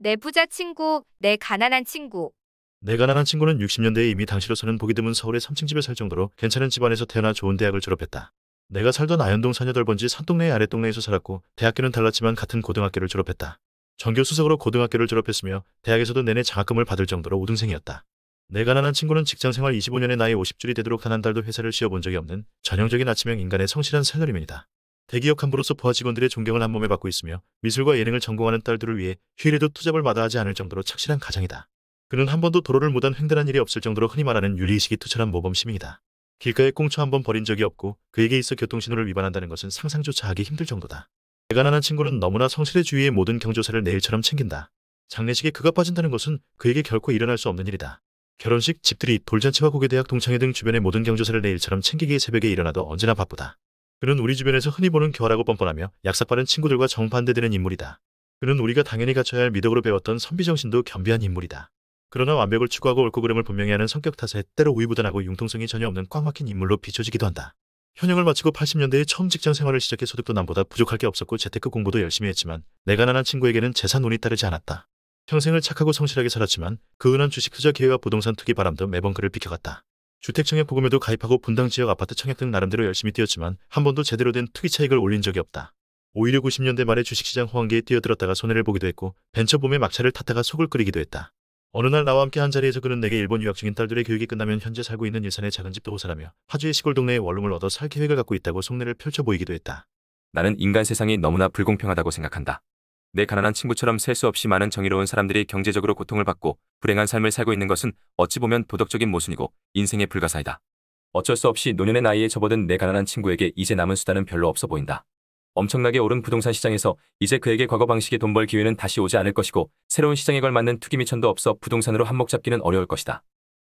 내 부자 친구, 내 가난한 친구. 내 가난한 친구는 60년대에 이미 당시로서는 보기 드문 서울의 3층 집에 살 정도로 괜찮은 집안에서 태어나 좋은 대학을 졸업했다. 내가 살던 아현동 사녀덜번지 산동네의 아랫동네에서 살았고 대학교는 달랐지만 같은 고등학교를 졸업했다. 전교 수석으로 고등학교를 졸업했으며 대학에서도 내내 장학금을 받을 정도로 우등생이었다내 가난한 친구는 직장생활 25년의 나이 50줄이 되도록 단 한 달도 회사를 쉬어본 적이 없는 전형적인 아침형 인간의 성실한 셀러리맨이다. 대기업 간부로서 부하 직원들의 존경을 한 몸에 받고 있으며 미술과 예능을 전공하는 딸들을 위해 휴일에도 투잡을 마다하지 않을 정도로 착실한 가장이다. 그는 한 번도 도로를 못한 횡단한 일이 없을 정도로 흔히 말하는 윤리의식이 투철한 모범 시민이다. 길가에 꽁초 한 번 버린 적이 없고 그에게 있어 교통신호를 위반한다는 것은 상상조차 하기 힘들 정도다. 대가난한 친구는 너무나 성실해 주위의 모든 경조사를 내일처럼 챙긴다. 장례식에 그가 빠진다는 것은 그에게 결코 일어날 수 없는 일이다. 결혼식, 집들이, 돌잔치와 고개대학 동창회 등 주변의 모든 경조사를 내일처럼 챙기기에 새벽에 일어나도 언제나 바쁘다. 그는 우리 주변에서 흔히 보는 교활하고 뻔뻔하며 약삭빠른 친구들과 정반대되는 인물이다. 그는 우리가 당연히 갖춰야 할 미덕으로 배웠던 선비정신도 겸비한 인물이다. 그러나 완벽을 추구하고 옳고 그름을 분명히 하는 성격 탓에 때로 우유부단하고 융통성이 전혀 없는 꽉 막힌 인물로 비춰지기도 한다. 현역을 마치고 80년대에 처음 직장 생활을 시작해 소득도 남보다 부족할 게 없었고 재테크 공부도 열심히 했지만 내가 난한 친구에게는 재산운이 따르지 않았다. 평생을 착하고 성실하게 살았지만 그 은한 주식 투자 기회와 부동산 투기 바람도 매번 그를 비켜갔다. 주택청약 보금에도 가입하고 분당 지역 아파트 청약 등 나름대로 열심히 뛰었지만 한 번도 제대로 된 투기 차익을 올린 적이 없다. 오히려 90년대 말에 주식시장 호황기에 뛰어들었다가 손해를 보기도 했고 벤처붐의 막차를 탔다가 속을 끓이기도 했다. 어느 날 나와 함께 한자리에서 그는 내게 일본 유학 중인 딸들의 교육이 끝나면 현재 살고 있는 일산의 작은 집도 호사라며 화주의 시골 동네에 원룸을 얻어 살 계획을 갖고 있다고 속내를 펼쳐 보이기도 했다. 나는 인간 세상이 너무나 불공평하다고 생각한다. 내 가난한 친구처럼 셀 수 없이 많은 정의로운 사람들이 경제적으로 고통을 받고 불행한 삶을 살고 있는 것은 어찌 보면 도덕적인 모순이고 인생의 불가사이다. 어쩔 수 없이 노년의 나이에 접어든 내 가난한 친구에게 이제 남은 수단은 별로 없어 보인다. 엄청나게 오른 부동산 시장에서 이제 그에게 과거 방식의 돈 벌 기회는 다시 오지 않을 것이고 새로운 시장에 걸맞는 투기 미천도 없어 부동산으로 한몫 잡기는 어려울 것이다.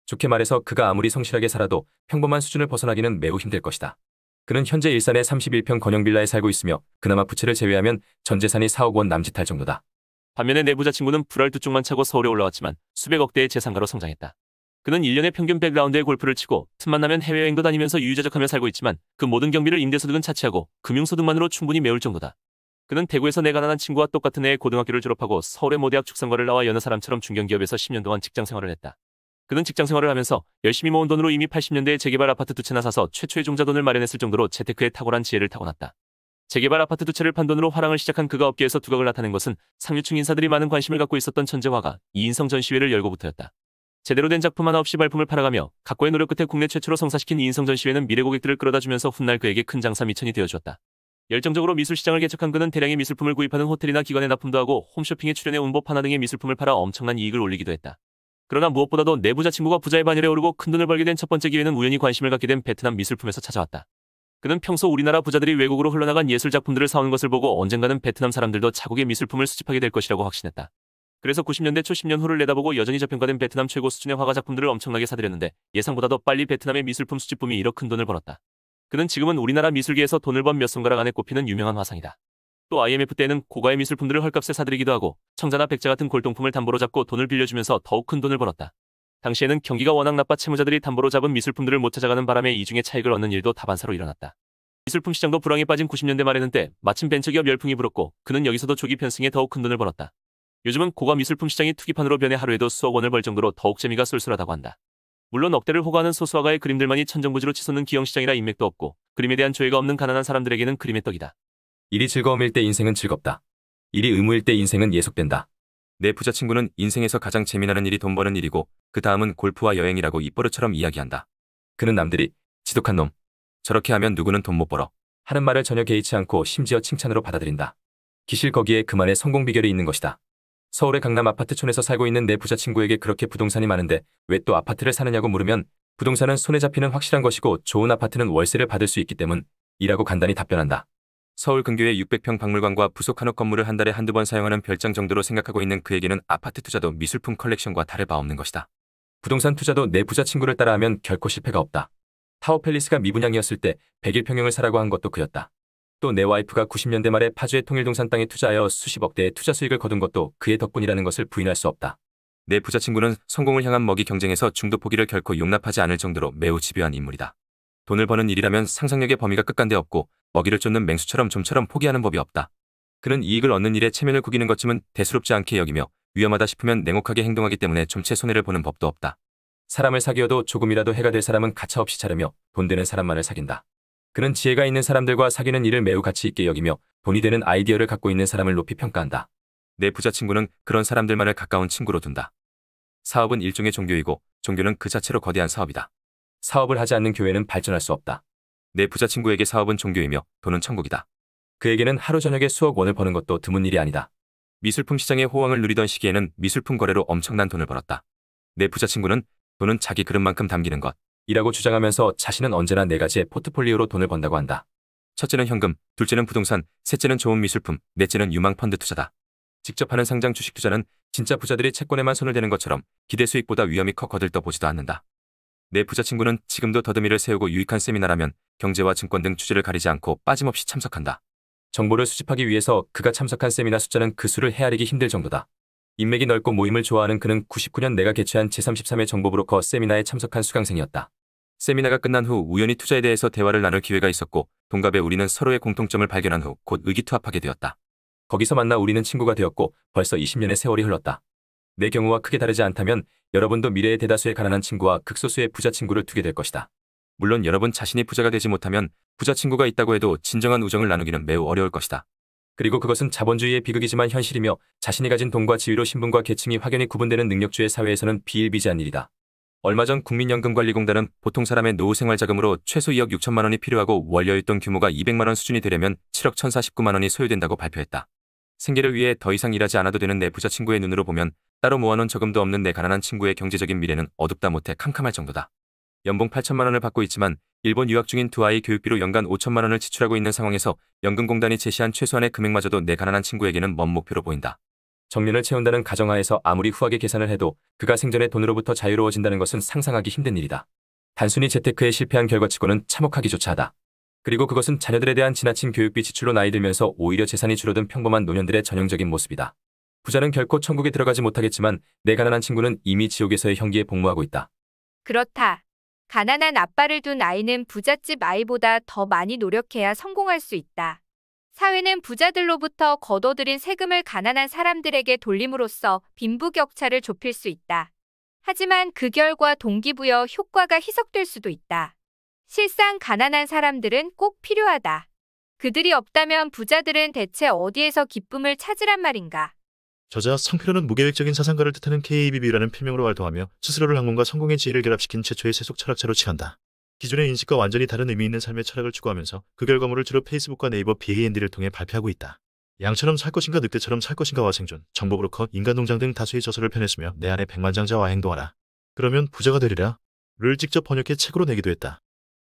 좋게 말해서 그가 아무리 성실하게 살아도 평범한 수준을 벗어나기는 매우 힘들 것이다. 그는 현재 일산의 31평 건영빌라에 살고 있으며 그나마 부채를 제외하면 전재산이 4억 원 남짓할 정도다. 반면에 내부자 친구는 불알 두 쪽만 차고 서울에 올라왔지만 수백억 대의 재산가로 성장했다. 그는 1년에 평균 100라운드의 골프를 치고 틈만 나면 해외여행도 다니면서 유유자적하며 살고 있지만 그 모든 경비를 임대소득은 차치하고 금융소득만으로 충분히 메울 정도다. 그는 대구에서 내 가난한 친구와 똑같은 해에 고등학교를 졸업하고 서울의 모대학 축산과를 나와 여느 사람처럼 중견기업에서 10년 동안 직장 생활을 했다. 그는 직장 생활을 하면서 열심히 모은 돈으로 이미 80년대에 재개발 아파트 두 채나 사서 최초의 종자돈을 마련했을 정도로 재테크에 탁월한 지혜를 타고났다. 재개발 아파트 두 채를 판 돈으로 화랑을 시작한 그가 업계에서 두각을 나타낸 것은 상류층 인사들이 많은 관심을 갖고 있었던 천재화가 이인성 전시회를 열고부터였다. 제대로 된 작품 하나 없이 발품을 팔아가며 각고의 노력 끝에 국내 최초로 성사시킨 이인성 전시회는 미래 고객들을 끌어다주면서 훗날 그에게 큰 장사 미천이 되어주었다. 열정적으로 미술 시장을 개척한 그는 대량의 미술품을 구입하는 호텔이나 기관에 납품도 하고 홈쇼핑에 출연해 운보 판화 등의 미술품을 팔아 엄청난 이익을 올리기도 했다. 그러나 무엇보다도 내부자 친구가 부자의 반열에 오르고 큰돈을 벌게 된 첫 번째 기회는 우연히 관심을 갖게 된 베트남 미술품에서 찾아왔다. 그는 평소 우리나라 부자들이 외국으로 흘러나간 예술작품들을 사온 것을 보고 언젠가는 베트남 사람들도 자국의 미술품을 수집하게 될 것이라고 확신했다. 그래서 90년대 초 10년 후를 내다보고 여전히 저평가된 베트남 최고 수준의 화가 작품들을 엄청나게 사들였는데 예상보다도 빨리 베트남의 미술품 수집품이이렇큰 돈을 벌었다. 그는 지금은 우리나라 미술계에서 돈을 번 몇 손가락 안에 꼽히는 유명한 화상이다. 또 IMF 때는 고가의 미술품들을 헐값에 사들이기도 하고 청자나 백자 같은 골동품을 담보로 잡고 돈을 빌려주면서 더욱 큰 돈을 벌었다. 당시에는 경기가 워낙 나빠 채무자들이 담보로 잡은 미술품들을 못 찾아가는 바람에 이중에 차익을 얻는 일도 다반사로 일어났다. 미술품 시장도 불황에 빠진 90년대 말에는 때 마침 벤처기업 열풍이 불었고 그는 여기서도 조기 편승에 더욱 큰 돈을 벌었다. 요즘은 고가 미술품 시장이 투기판으로 변해 하루에도 수억 원을 벌 정도로 더욱 재미가 쏠쏠하다고 한다. 물론 억대를 호가하는 소수화가의 그림들만이 천정부지로 치솟는 기형시장이라 인맥도 없고 그림에 대한 조예가 없는 가난한 사람들에게는 그림의 떡이다. 일이 즐거움일 때 인생은 즐겁다. 일이 의무일 때 인생은 예속된다. 내 부자친구는 인생에서 가장 재미나는 일이 돈 버는 일이고 그 다음은 골프와 여행이라고 입버릇처럼 이야기한다. 그는 남들이 지독한 놈. 저렇게 하면 누구는 돈 못 벌어. 하는 말을 전혀 개의치 않고 심지어 칭찬으로 받아들인다. 기실 거기에 그만의 성공 비결이 있는 것이다. 서울의 강남 아파트촌에서 살고 있는 내 부자친구에게 그렇게 부동산이 많은데 왜 또 아파트를 사느냐고 물으면 부동산은 손에 잡히는 확실한 것이고 좋은 아파트는 월세를 받을 수 있기 때문이라고 간단히 답변한다. 서울 근교의 600평 박물관과 부속 한옥 건물을 한 달에 한두 번 사용하는 별장 정도로 생각하고 있는 그에게는 아파트 투자도 미술품 컬렉션과 다를 바 없는 것이다. 부동산 투자도 내 부자 친구를 따라하면 결코 실패가 없다. 타워팰리스가 미분양이었을 때 101평형을 사라고 한 것도 그였다. 또 내 와이프가 90년대 말에 파주의 통일동산 땅에 투자하여 수십억 대의 투자 수익을 거둔 것도 그의 덕분이라는 것을 부인할 수 없다. 내 부자 친구는 성공을 향한 먹이 경쟁에서 중도 포기를 결코 용납하지 않을 정도로 매우 집요한 인물이다. 돈을 버는 일이라면 상상력의 범위가 끝간데 없고 먹이를 쫓는 맹수처럼 좀처럼 포기하는 법이 없다. 그는 이익을 얻는 일에 체면을 구기는 것쯤은 대수롭지 않게 여기며 위험하다 싶으면 냉혹하게 행동하기 때문에 좀체 손해를 보는 법도 없다. 사람을 사귀어도 조금이라도 해가 될 사람은 가차없이 자르며 돈 되는 사람만을 사귄다. 그는 지혜가 있는 사람들과 사귀는 일을 매우 가치 있게 여기며 돈이 되는 아이디어를 갖고 있는 사람을 높이 평가한다. 내 부자 친구는 그런 사람들만을 가까운 친구로 둔다. 사업은 일종의 종교이고 종교는 그 자체로 거대한 사업이다. 사업을 하지 않는 교회는 발전할 수 없다. 내 부자 친구에게 사업은 종교이며 돈은 천국이다. 그에게는 하루 저녁에 수억 원을 버는 것도 드문 일이 아니다. 미술품 시장의 호황을 누리던 시기에는 미술품 거래로 엄청난 돈을 벌었다. 내 부자 친구는 돈은 자기 그릇만큼 담기는 것 이라고 주장하면서 자신은 언제나 네 가지의 포트폴리오로 돈을 번다고 한다. 첫째는 현금, 둘째는 부동산, 셋째는 좋은 미술품, 넷째는 유망 펀드 투자다. 직접 하는 상장 주식 투자는 진짜 부자들이 채권에만 손을 대는 것처럼 기대 수익보다 위험이 커 거들떠 보지도 않는다. 내 부자 친구는 지금도 더듬이를 세우고 유익한 세미나라면 경제와 증권 등 주제를 가리지 않고 빠짐없이 참석한다. 정보를 수집하기 위해서 그가 참석한 세미나 숫자는 그 수를 헤아리기 힘들 정도다. 인맥이 넓고 모임을 좋아하는 그는 99년 내가 개최한 제33회 정보브로커 세미나에 참석한 수강생이었다. 세미나가 끝난 후 우연히 투자에 대해서 대화를 나눌 기회가 있었고 동갑의 우리는 서로의 공통점을 발견한 후 곧 의기투합하게 되었다. 거기서 만나 우리는 친구가 되었고 벌써 20년의 세월이 흘렀다. 내 경우와 크게 다르지 않다면 여러분도 미래의 대다수의 가난한 친구와 극소수의 부자 친구를 두게 될 것이다. 물론 여러분 자신이 부자가 되지 못하면 부자 친구가 있다고 해도 진정한 우정을 나누기는 매우 어려울 것이다. 그리고 그것은 자본주의의 비극이지만 현실이며 자신이 가진 돈과 지위로 신분과 계층이 확연히 구분되는 능력주의 사회에서는 비일비재한 일이다. 얼마 전 국민연금관리공단은 보통 사람의 노후생활 자금으로 최소 2억 6천만 원이 필요하고 월료였던 규모가 200만 원 수준이 되려면 7억 1,049만 원이 소요된다고 발표했다. 생계를 위해 더 이상 일하지 않아도 되는 내 부자 친구의 눈으로 보면 따로 모아놓은 저금도 없는 내 가난한 친구의 경제적인 미래는 어둡다 못해 캄캄할 정도다. 연봉 8천만 원을 받고 있지만 일본 유학 중인 두 아이 교육비로 연간 5천만 원을 지출하고 있는 상황에서 연금공단이 제시한 최소한의 금액마저도 내 가난한 친구에게는 먼 목표로 보인다. 정년을 채운다는 가정하에서 아무리 후하게 계산을 해도 그가 생전에 돈으로부터 자유로워진다는 것은 상상하기 힘든 일이다. 단순히 재테크에 실패한 결과치고는 참혹하기조차 하다. 그리고 그것은 자녀들에 대한 지나친 교육비 지출로 나이 들면서 오히려 재산이 줄어든 평범한 노년들의 전형적인 모습이다. 부자는 결코 천국에 들어가지 못하겠지만 내 가난한 친구는 이미 지옥에서의 형기에 복무하고 있다. 그렇다. 가난한 아빠를 둔 아이는 부잣집 아이보다 더 많이 노력해야 성공할 수 있다. 사회는 부자들로부터 거둬들인 세금을 가난한 사람들에게 돌림으로써 빈부격차를 좁힐 수 있다. 하지만 그 결과 동기부여 효과가 희석될 수도 있다. 실상 가난한 사람들은 꼭 필요하다. 그들이 없다면 부자들은 대체 어디에서 기쁨을 찾으란 말인가? 저자 성필호는 무계획적인 사상가를 뜻하는 k b b 라는 필명으로 활동하며 스스로를 항공과 성공의 지혜를 결합시킨 최초의 세속 철학자로 칭한다. 기존의 인식과 완전히 다른 의미 있는 삶의 철학을 추구하면서 그 결과물을 주로 페이스북과 네이버 BAND를 통해 발표하고 있다. 양처럼 살 것인가 늑대처럼 살 것인가와 생존, 정보 브로커, 인간농장 등 다수의 저서를 펴냈으며 내 안에 백만장자와 행동하라. 그러면 부자가 되리라. 를 직접 번역해 책으로 내기도 했다.